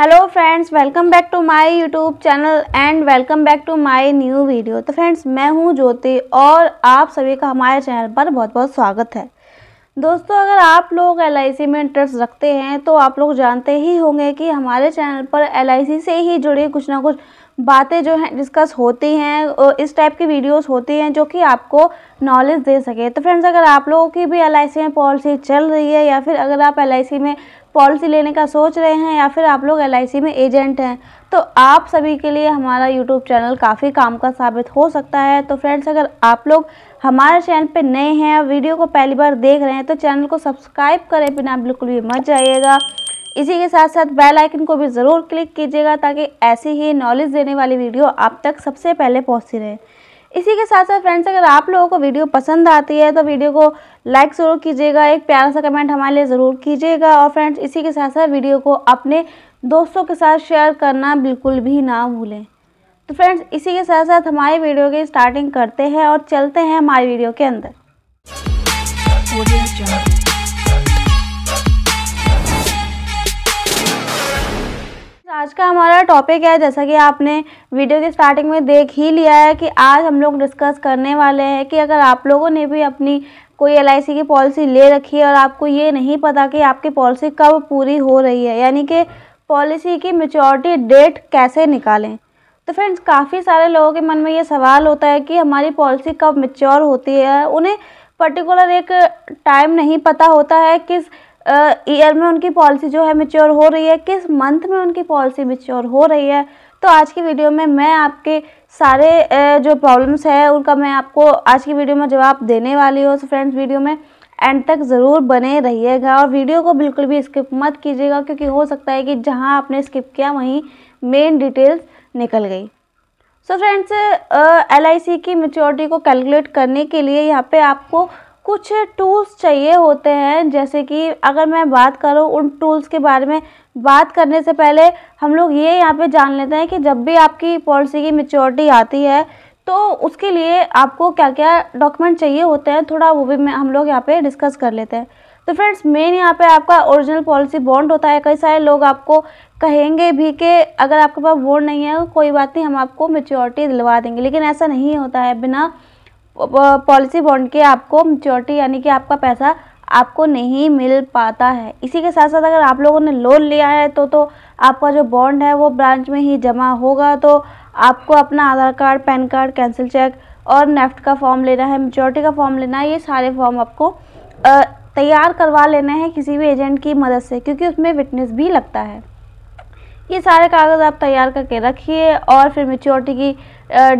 hello friends welcome back to my YouTube channel and welcome back to my new video तो friends मैं हूं ज्योति और आप सभी का हमारे चैनल पर बहुत बहुत स्वागत है दोस्तों अगर आप लोग एल में इंटरेस्ट रखते हैं तो आप लोग जानते ही होंगे कि हमारे चैनल पर एल से ही जुड़े कुछ ना कुछ बातें जो हैं डिस्कस होती हैं इस टाइप की वीडियोस होती हैं जो कि आपको नॉलेज दे सके तो फ्रेंड्स अगर आप लोगों की भी एल में पॉलिसी चल रही है या फिर अगर आप एल में पॉलिसी लेने का सोच रहे हैं या फिर आप लोग एल में एजेंट हैं तो आप सभी के लिए हमारा यूट्यूब चैनल काफ़ी काम का साबित हो सकता है तो फ्रेंड्स अगर आप लोग हमारे चैनल पर नए हैं और वीडियो को पहली बार देख रहे हैं तो चैनल को सब्सक्राइब करें बिना बिल्कुल भी मत जाइएगा इसी के साथ साथ बेल आइकन को भी ज़रूर क्लिक कीजिएगा ताकि ऐसी ही नॉलेज देने वाली वीडियो आप तक सबसे पहले पहुँचती रहे इसी के साथ साथ फ्रेंड्स अगर आप लोगों को वीडियो पसंद आती है तो वीडियो को लाइक ज़रूर कीजिएगा एक प्यारा सा कमेंट हमारे लिए ज़रूर कीजिएगा और फ्रेंड्स इसी के साथ साथ वीडियो को अपने दोस्तों के साथ शेयर करना बिल्कुल भी ना भूलें तो फ्रेंड्स इसी के साथ साथ हमारे वीडियो की स्टार्टिंग करते हैं और चलते हैं हमारी वीडियो के अंदर आज का हमारा टॉपिक है जैसा कि आपने वीडियो के स्टार्टिंग में देख ही लिया है कि आज हम लोग डिस्कस करने वाले हैं कि अगर आप लोगों ने भी अपनी कोई एल की पॉलिसी ले रखी है और आपको ये नहीं पता कि आपकी पॉलिसी कब पूरी हो रही है यानी कि पॉलिसी की मेचोरिटी डेट कैसे निकालें तो फ्रेंड्स काफ़ी सारे लोगों के मन में ये सवाल होता है कि हमारी पॉलिसी कब मेच्योर होती है उन्हें पर्टिकुलर एक टाइम नहीं पता होता है किस ईयर में उनकी पॉलिसी जो है मेच्योर हो रही है किस मंथ में उनकी पॉलिसी मेच्योर हो रही है तो आज की वीडियो में मैं आपके सारे जो प्रॉब्लम्स है उनका मैं आपको आज की वीडियो में जवाब देने वाली हूँ तो फ्रेंड्स वीडियो में एंड तक ज़रूर बने रहिएगा और वीडियो को बिल्कुल भी स्किप मत कीजिएगा क्योंकि हो सकता है कि जहाँ आपने स्किप किया वहीं मेन डिटेल्स निकल गई सो फ्रेंड्स एल आई सी की मेच्योरिटी को कैलकुलेट करने के लिए यहाँ पे आपको कुछ टूल्स चाहिए होते हैं जैसे कि अगर मैं बात करूँ उन टूल्स के बारे में बात करने से पहले हम लोग ये यहाँ पे जान लेते हैं कि जब भी आपकी पॉलिसी की मेच्योरिटी आती है तो उसके लिए आपको क्या क्या डॉक्यूमेंट चाहिए होते हैं थोड़ा वो भी मैं हम लोग यहाँ पे डिस्कस कर लेते हैं तो फ्रेंड्स मेन यहाँ पे आपका ओरिजिनल पॉलिसी बॉन्ड होता है कई सारे लोग आपको कहेंगे भी कि अगर आपके पास बॉन्ड नहीं है कोई बात नहीं हम आपको मेच्योरिटी दिलवा देंगे लेकिन ऐसा नहीं होता है बिना पॉलिसी बॉन्ड के आपको मच्योरिटी यानी कि आपका पैसा आपको नहीं मिल पाता है इसी के साथ साथ अगर आप लोगों ने लोन लिया है तो तो आपका जो बॉन्ड है वो ब्रांच में ही जमा होगा तो आपको अपना Aadhaar card PAN card cancel cheque और नेफ्ट का फॉर्म लेना है मच्योरिटी का फॉर्म लेना है ये सारे फॉर्म आपको तैयार करवा लेना है किसी भी एजेंट की मदद से क्योंकि उसमें विटनेस भी लगता है ये सारे कागज़ आप तैयार करके रखिए और फिर मेच्योरिटी की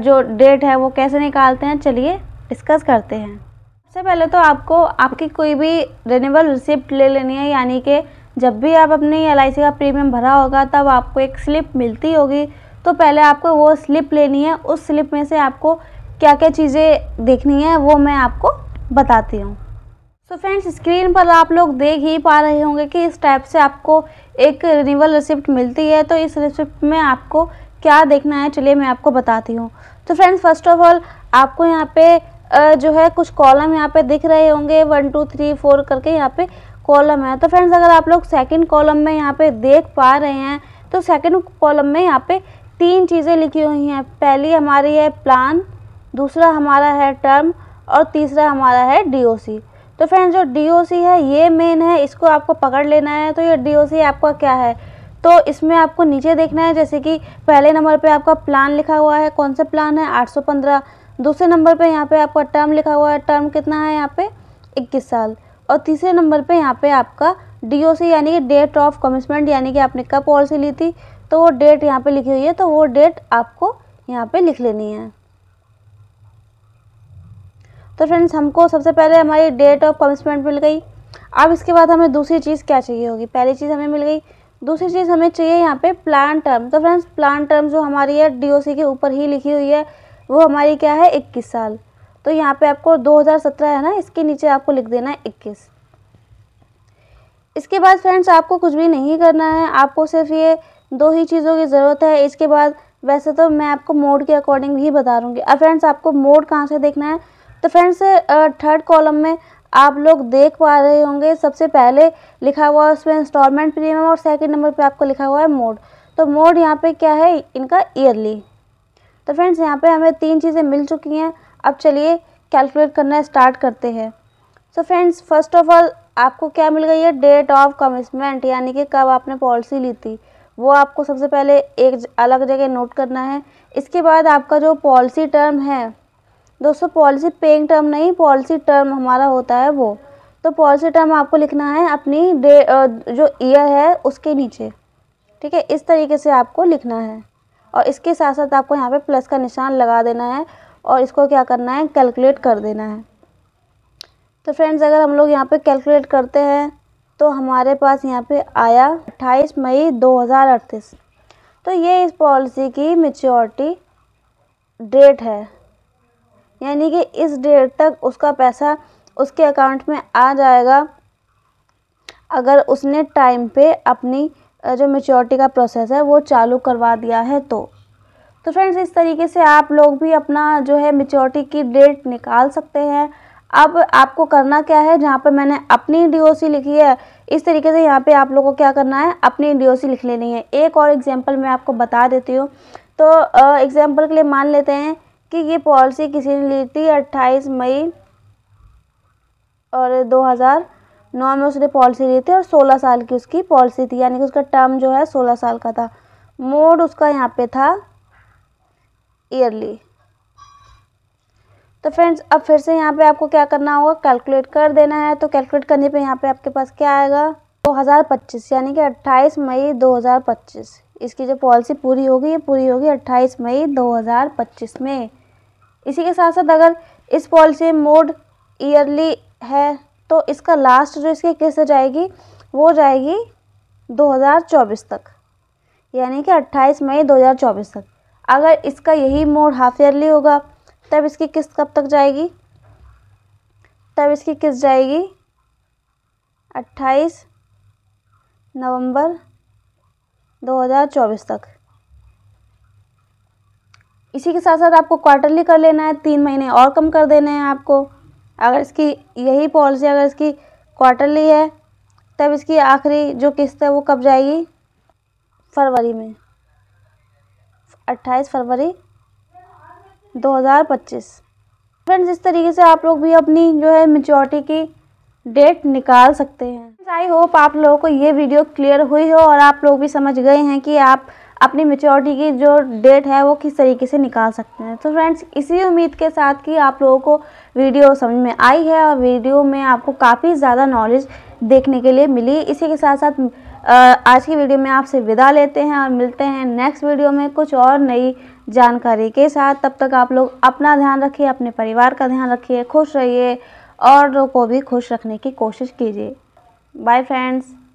जो डेट है वो कैसे निकालते हैं चलिए डिस्कस करते हैं सबसे पहले तो आपको आपकी कोई भी रिन्यूअल रिसिप्ट ले लेनी है यानी कि जब भी आप अपने एल का प्रीमियम भरा होगा तब आपको एक स्लिप मिलती होगी तो पहले आपको वो स्लिप लेनी है उस स्लिप में से आपको क्या क्या चीज़ें देखनी है वो मैं आपको बताती हूँ सो फ्रेंड्स स्क्रीन पर आप लोग देख ही पा रहे होंगे कि इस टाइप से आपको एक रिन्यूअल रिसिप्ट मिलती है तो इस रिसिप्ट में आपको क्या देखना है चलिए मैं आपको बताती हूँ तो फ्रेंड्स फर्स्ट ऑफ ऑल आपको यहाँ पे जो है कुछ कॉलम यहाँ पे दिख रहे होंगे वन टू थ्री फोर करके यहाँ पे कॉलम है तो फ्रेंड्स अगर आप लोग सेकंड कॉलम में यहाँ पे देख पा रहे हैं तो सेकंड कॉलम में यहाँ पे तीन चीज़ें लिखी हुई हैं पहली हमारी है प्लान दूसरा हमारा है टर्म और तीसरा हमारा है डी तो फ्रेंड्स जो डी है ये मेन है इसको आपको पकड़ लेना है तो ये डी आपका क्या है तो इसमें आपको नीचे देखना है जैसे कि पहले नंबर पे आपका प्लान लिखा हुआ है कौन सा प्लान है 815 दूसरे नंबर पे यहाँ पे आपका टर्म लिखा हुआ है टर्म कितना है यहाँ पे इक्कीस साल और तीसरे नंबर पे यहाँ पे आपका डीओसी यानी कि डेट ऑफ कमिशमेंट यानी कि आपने कब पॉलिसी ली थी तो वो डेट यहाँ पे लिखी हुई है तो वो डेट आपको यहाँ पे लिख लेनी है तो फ्रेंड्स हमको सबसे पहले हमारी डेट ऑफ कमिशमेंट मिल गई अब इसके बाद हमें दूसरी चीज़ क्या चाहिए होगी पहली चीज़ हमें मिल गई दूसरी चीज़ हमें चाहिए यहाँ पे प्लान टर्म तो फ्रेंड्स प्लान टर्म जो हमारी है डीओसी के ऊपर ही लिखी हुई है वो हमारी क्या है इक्कीस साल तो यहाँ पे आपको 2017 है ना इसके नीचे आपको लिख देना है इक्कीस इसके बाद फ्रेंड्स आपको कुछ भी नहीं करना है आपको सिर्फ ये दो ही चीज़ों की ज़रूरत है इसके बाद वैसे तो मैं आपको मोड के अकॉर्डिंग भी बता दूँगी अब फ्रेंड्स आपको मोड कहाँ से देखना है तो फ्रेंड्स थर्ड कॉलम में आप लोग देख पा रहे होंगे सबसे पहले लिखा हुआ है उसमें इंस्टॉलमेंट प्रीमियम और सेकंड नंबर पे आपको लिखा हुआ है मोड तो मोड यहाँ पे क्या है इनका ईयरली तो फ्रेंड्स यहाँ पे हमें तीन चीज़ें मिल चुकी हैं अब चलिए कैलकुलेट करना स्टार्ट करते हैं so friends first of all आपको क्या मिल गई है डेट ऑफ कमिटमेंट यानी कि कब आपने पॉलिसी ली थी वो आपको सबसे पहले एक अलग जगह नोट करना है इसके बाद आपका जो पॉलिसी टर्म है दोस्तों पॉलिसी पेइंग टर्म नहीं पॉलिसी टर्म हमारा होता है वो तो पॉलिसी टर्म आपको लिखना है अपनी डे जो ईयर है उसके नीचे ठीक है इस तरीके से आपको लिखना है और इसके साथ साथ आपको यहाँ पे प्लस का निशान लगा देना है और इसको क्या करना है कैलकुलेट कर देना है तो फ्रेंड्स अगर हम लोग यहाँ पे कैलकुलेट करते हैं तो हमारे पास यहाँ पे आया अट्ठाईस मई दो तो ये इस पॉलिसी की मेच्योरिटी डेट है यानी कि इस डेट तक उसका पैसा उसके अकाउंट में आ जाएगा अगर उसने टाइम पे अपनी जो मेच्योरिटी का प्रोसेस है वो चालू करवा दिया है तो तो फ्रेंड्स इस तरीके से आप लोग भी अपना जो है मेच्योरिटी की डेट निकाल सकते हैं अब आपको करना क्या है जहाँ पर मैंने अपनी डीओसी लिखी है इस तरीके से यहाँ पे आप लोगों को क्या करना है अपनी डीओसी लिख लेनी है एक और एग्जांपल मैं आपको बता देती हूँ तो एग्जांपल के लिए मान लेते हैं कि ये पॉलिसी किसी ने ली थी अट्ठाईस मई और हज़ार नौ में उसने पॉलिसी ली थी और सोलह साल की उसकी पॉलिसी थी यानी कि उसका टर्म जो है सोलह साल का था मोड उसका यहाँ पे था ईयरली तो फ्रेंड्स अब फिर से यहाँ पे आपको क्या करना होगा कैलकुलेट कर देना है तो कैलकुलेट करने पे यहाँ पे आपके पास क्या आएगा दो हज़ार पच्चीस यानी कि अट्ठाईस मई दो हज़ार पच्चीस इसकी जो पॉलिसी पूरी होगी ये पूरी होगी अट्ठाईस मई दो हज़ार पच्चीस में इसी के साथ साथ अगर इस पॉलिसी मोड ईयरली है तो इसका लास्ट जो इसकी किस्त जाएगी वो जाएगी 2024 तक यानी कि 28 मई 2024 तक अगर इसका यही मोड हाफ ईयरली होगा तब इसकी किस्त कब तक जाएगी तब इसकी किस्त जाएगी 28 नवंबर 2024 तक इसी के साथ साथ आपको क्वार्टरली कर लेना है तीन महीने और कम कर देने हैं आपको अगर इसकी यही पॉलिसी अगर इसकी क्वार्टरली है तब इसकी आखिरी जो किस्त है वो कब जाएगी फरवरी में 28 फरवरी 2025 फ्रेंड्स इस तरीके से आप लोग भी अपनी जो है मेच्योरिटी की डेट निकाल सकते हैं आई होप आप लोगों को ये वीडियो क्लियर हुई हो और आप लोग भी समझ गए हैं कि आप अपनी मेच्योरिटी की जो डेट है वो किस तरीके से निकाल सकते हैं तो फ्रेंड्स इसी उम्मीद के साथ कि आप लोगों को वीडियो समझ में आई है और वीडियो में आपको काफ़ी ज़्यादा नॉलेज देखने के लिए मिली इसी के साथ साथ आज की वीडियो में आपसे विदा लेते हैं और मिलते हैं नेक्स्ट वीडियो में कुछ और नई जानकारी के साथ तब तक आप लोग अपना ध्यान रखिए अपने परिवार का ध्यान रखिए खुश रहिए और को भी खुश रखने की कोशिश कीजिए बाय फ्रेंड्स